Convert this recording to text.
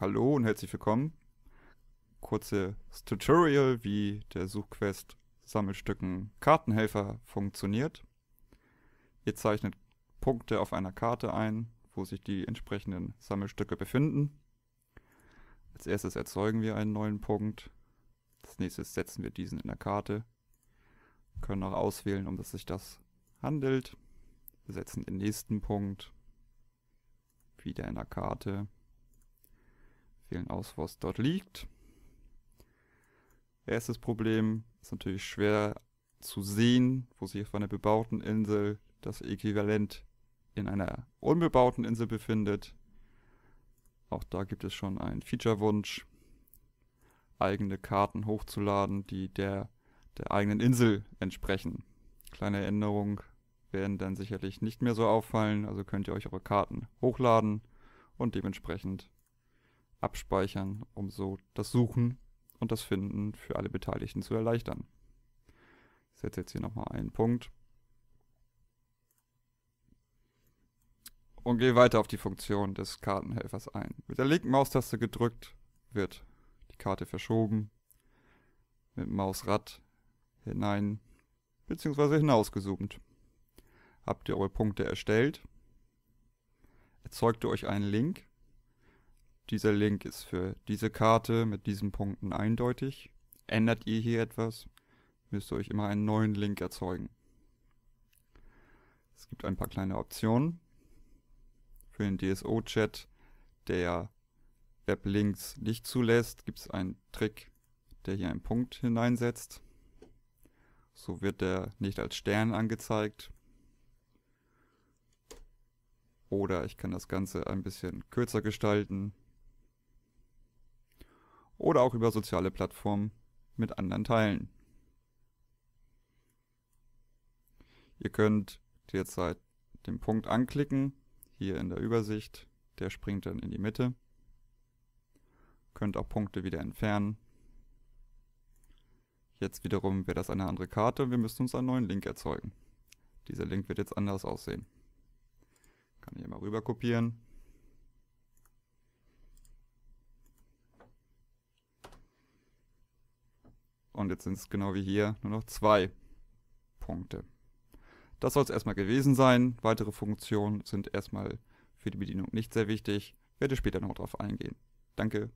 Hallo und herzlich willkommen. Kurzes Tutorial, wie der Suchquest Sammelstücken Kartenhelfer funktioniert. Ihr zeichnet Punkte auf einer Karte ein, wo sich die entsprechenden Sammelstücke befinden. Als erstes erzeugen wir einen neuen Punkt. Als nächstes setzen wir diesen in der Karte. Wir können auch auswählen, um das sich das handelt. Wir setzen den nächsten Punkt wieder in der Karte wählen aus, was dort liegt. Erstes Problem ist natürlich schwer zu sehen, wo sich auf einer bebauten Insel das Äquivalent in einer unbebauten Insel befindet. Auch da gibt es schon einen Feature-Wunsch, eigene Karten hochzuladen, die der, der eigenen Insel entsprechen. Kleine Änderungen werden dann sicherlich nicht mehr so auffallen, also könnt ihr euch eure Karten hochladen und dementsprechend abspeichern, um so das Suchen und das Finden für alle Beteiligten zu erleichtern. Ich setze jetzt hier nochmal einen Punkt. Und gehe weiter auf die Funktion des Kartenhelfers ein. Mit der linken Maustaste gedrückt wird die Karte verschoben, mit dem Mausrad hinein bzw. hinausgezoomt. Habt ihr eure Punkte erstellt, Erzeugt ihr euch einen Link dieser Link ist für diese Karte mit diesen Punkten eindeutig. Ändert ihr hier etwas, müsst ihr euch immer einen neuen Link erzeugen. Es gibt ein paar kleine Optionen. Für den DSO-Chat, der Weblinks nicht zulässt, gibt es einen Trick, der hier einen Punkt hineinsetzt. So wird der nicht als Stern angezeigt. Oder ich kann das Ganze ein bisschen kürzer gestalten oder auch über soziale Plattformen mit anderen teilen. Ihr könnt derzeit den Punkt anklicken, hier in der Übersicht, der springt dann in die Mitte. Könnt auch Punkte wieder entfernen. Jetzt wiederum wäre das eine andere Karte, und wir müssen uns einen neuen Link erzeugen. Dieser Link wird jetzt anders aussehen. Kann ich mal rüber kopieren Und jetzt sind es genau wie hier nur noch zwei Punkte. Das soll es erstmal gewesen sein. Weitere Funktionen sind erstmal für die Bedienung nicht sehr wichtig. Werde später noch darauf eingehen. Danke.